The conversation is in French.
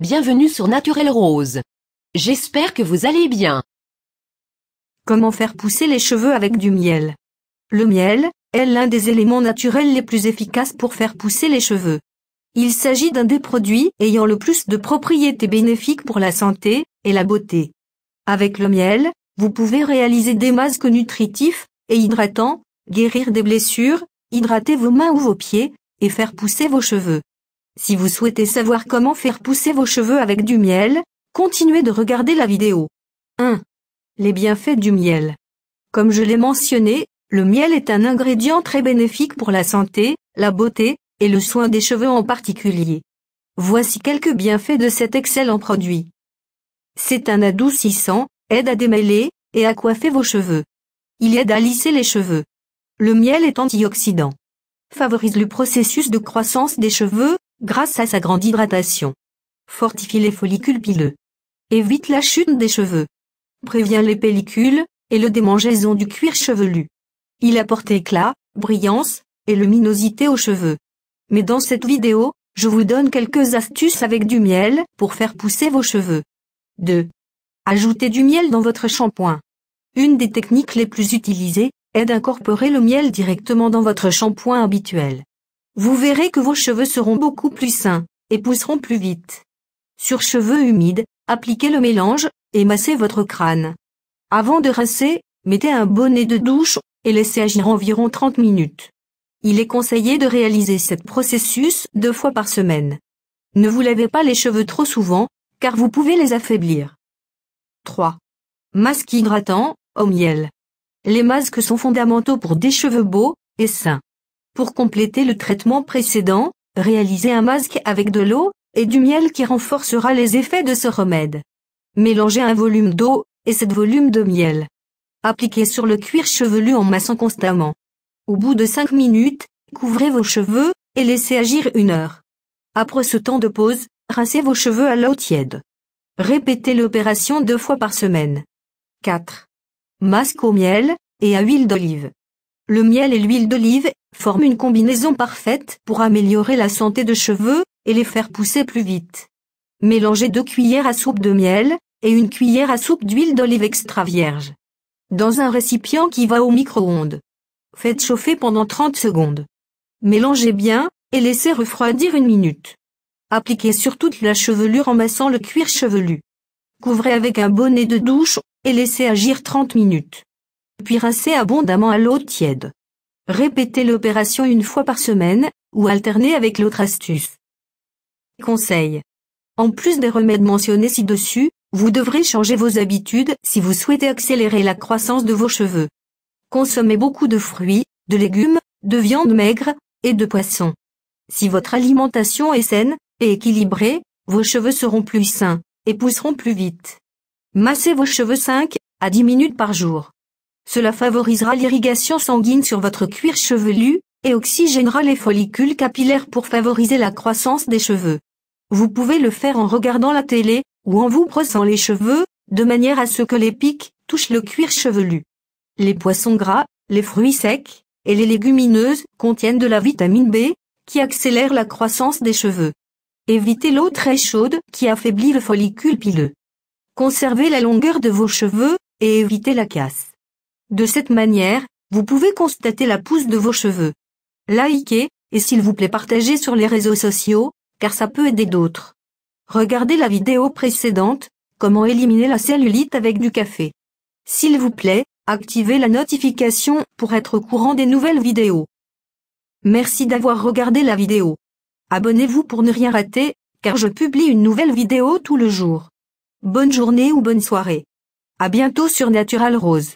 Bienvenue sur Naturel Rose. J'espère que vous allez bien. Comment faire pousser les cheveux avec du miel Le miel est l'un des éléments naturels les plus efficaces pour faire pousser les cheveux. Il s'agit d'un des produits ayant le plus de propriétés bénéfiques pour la santé et la beauté. Avec le miel, vous pouvez réaliser des masques nutritifs et hydratants, guérir des blessures, hydrater vos mains ou vos pieds et faire pousser vos cheveux. Si vous souhaitez savoir comment faire pousser vos cheveux avec du miel, continuez de regarder la vidéo. 1. Les bienfaits du miel. Comme je l'ai mentionné, le miel est un ingrédient très bénéfique pour la santé, la beauté, et le soin des cheveux en particulier. Voici quelques bienfaits de cet excellent produit. C'est un adoucissant, aide à démêler et à coiffer vos cheveux. Il aide à lisser les cheveux. Le miel est antioxydant. Favorise le processus de croissance des cheveux grâce à sa grande hydratation. Fortifie les follicules pileux. Évite la chute des cheveux. Prévient les pellicules et le démangeaison du cuir chevelu. Il apporte éclat, brillance et luminosité aux cheveux. Mais dans cette vidéo, je vous donne quelques astuces avec du miel pour faire pousser vos cheveux. 2. Ajoutez du miel dans votre shampoing. Une des techniques les plus utilisées est d'incorporer le miel directement dans votre shampoing habituel. Vous verrez que vos cheveux seront beaucoup plus sains et pousseront plus vite. Sur cheveux humides, appliquez le mélange et massez votre crâne. Avant de rincer, mettez un bonnet de douche et laissez agir environ 30 minutes. Il est conseillé de réaliser ce processus deux fois par semaine. Ne vous lavez pas les cheveux trop souvent, car vous pouvez les affaiblir. 3. Masque hydratant, au miel. Les masques sont fondamentaux pour des cheveux beaux et sains. Pour compléter le traitement précédent, réalisez un masque avec de l'eau et du miel qui renforcera les effets de ce remède. Mélangez un volume d'eau et 7 volume de miel. Appliquez sur le cuir chevelu en massant constamment. Au bout de 5 minutes, couvrez vos cheveux et laissez agir une heure. Après ce temps de pause, rincez vos cheveux à l'eau tiède. Répétez l'opération deux fois par semaine. 4. Masque au miel et à huile d'olive. Le miel et l'huile d'olive forment une combinaison parfaite pour améliorer la santé de cheveux et les faire pousser plus vite. Mélangez deux cuillères à soupe de miel et une cuillère à soupe d'huile d'olive extra vierge dans un récipient qui va au micro-ondes. Faites chauffer pendant 30 secondes. Mélangez bien et laissez refroidir une minute. Appliquez sur toute la chevelure en massant le cuir chevelu. Couvrez avec un bonnet de douche et laissez agir 30 minutes puis rincez abondamment à l'eau tiède. Répétez l'opération une fois par semaine, ou alternez avec l'autre astuce. Conseil. En plus des remèdes mentionnés ci-dessus, vous devrez changer vos habitudes si vous souhaitez accélérer la croissance de vos cheveux. Consommez beaucoup de fruits, de légumes, de viande maigre, et de poissons. Si votre alimentation est saine, et équilibrée, vos cheveux seront plus sains, et pousseront plus vite. Massez vos cheveux 5 à 10 minutes par jour. Cela favorisera l'irrigation sanguine sur votre cuir chevelu, et oxygénera les follicules capillaires pour favoriser la croissance des cheveux. Vous pouvez le faire en regardant la télé, ou en vous brossant les cheveux, de manière à ce que les pics touchent le cuir chevelu. Les poissons gras, les fruits secs, et les légumineuses contiennent de la vitamine B, qui accélère la croissance des cheveux. Évitez l'eau très chaude qui affaiblit le follicule pileux. Conservez la longueur de vos cheveux, et évitez la casse. De cette manière, vous pouvez constater la pousse de vos cheveux. Likez, et s'il vous plaît partagez sur les réseaux sociaux, car ça peut aider d'autres. Regardez la vidéo précédente, comment éliminer la cellulite avec du café. S'il vous plaît, activez la notification pour être au courant des nouvelles vidéos. Merci d'avoir regardé la vidéo. Abonnez-vous pour ne rien rater, car je publie une nouvelle vidéo tout le jour. Bonne journée ou bonne soirée. À bientôt sur Natural Rose.